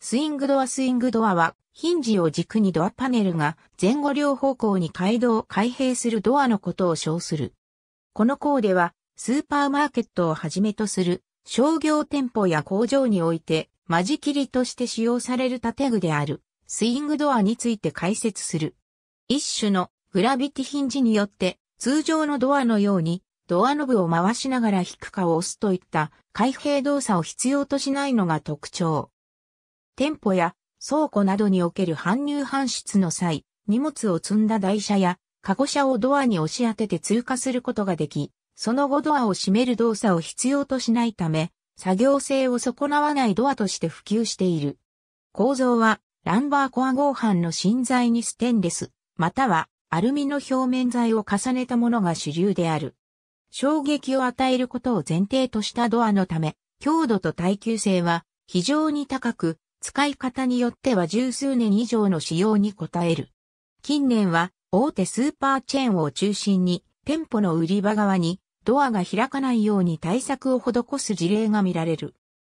スイングドアスイングドアは、ヒンジを軸にドアパネルが前後両方向に街道を開閉するドアのことを称する。この項では、スーパーマーケットをはじめとする商業店舗や工場において、間仕切りとして使用される建具である、スイングドアについて解説する。一種のグラビティヒンジによって、通常のドアのように、ドアノブを回しながら引くかを押すといった開閉動作を必要としないのが特徴。店舗や倉庫などにおける搬入搬出の際、荷物を積んだ台車や、カゴ車をドアに押し当てて通過することができ、その後ドアを閉める動作を必要としないため、作業性を損なわないドアとして普及している。構造は、ランバーコア合板の芯材にステンレス、またはアルミの表面材を重ねたものが主流である。衝撃を与えることを前提としたドアのため、強度と耐久性は非常に高く、使い方によっては十数年以上の使用に応える。近年は大手スーパーチェーンを中心に店舗の売り場側にドアが開かないように対策を施す事例が見られる。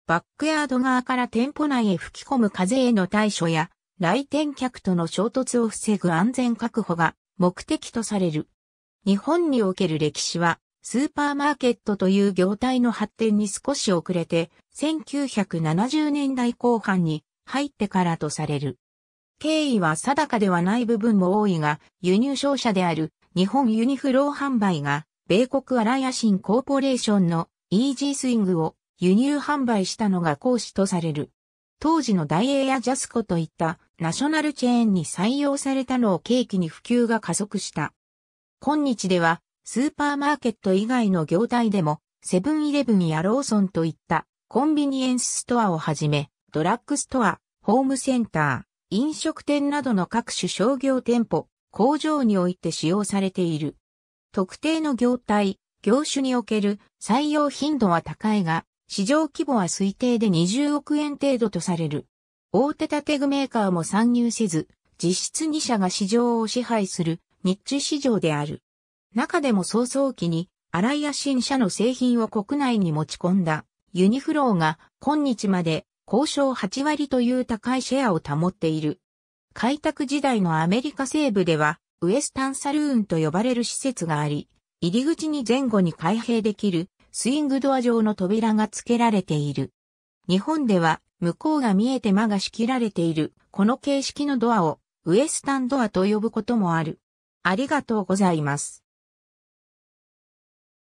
バックヤード側から店舗内へ吹き込む風への対処や来店客との衝突を防ぐ安全確保が目的とされる。日本における歴史はスーパーマーケットという業態の発展に少し遅れて、1970年代後半に入ってからとされる。経緯は定かではない部分も多いが、輸入商社である日本ユニフロー販売が、米国アライアシンコーポレーションのイージースイングを輸入販売したのが講師とされる。当時のダイエーやジャスコといったナショナルチェーンに採用されたのを契機に普及が加速した。今日ではスーパーマーケット以外の業態でも、セブンイレブンやローソンといったコンビニエンスストアをはじめ、ドラッグストア、ホームセンター、飲食店などの各種商業店舗、工場において使用されている。特定の業態、業種における採用頻度は高いが、市場規模は推定で20億円程度とされる。大手建具メーカーも参入せず、実質2社が市場を支配するニッチ市場である。中でも早々期に、アライア新社の製品を国内に持ち込んだ、ユニフローが今日まで交渉8割という高いシェアを保っている。開拓時代のアメリカ西部では、ウエスタンサルーンと呼ばれる施設があり、入り口に前後に開閉できるスイングドア状の扉が付けられている。日本では向こうが見えて間が仕切られているこの形式のドアをウエスタンドアと呼ぶこともある。ありがとうございます。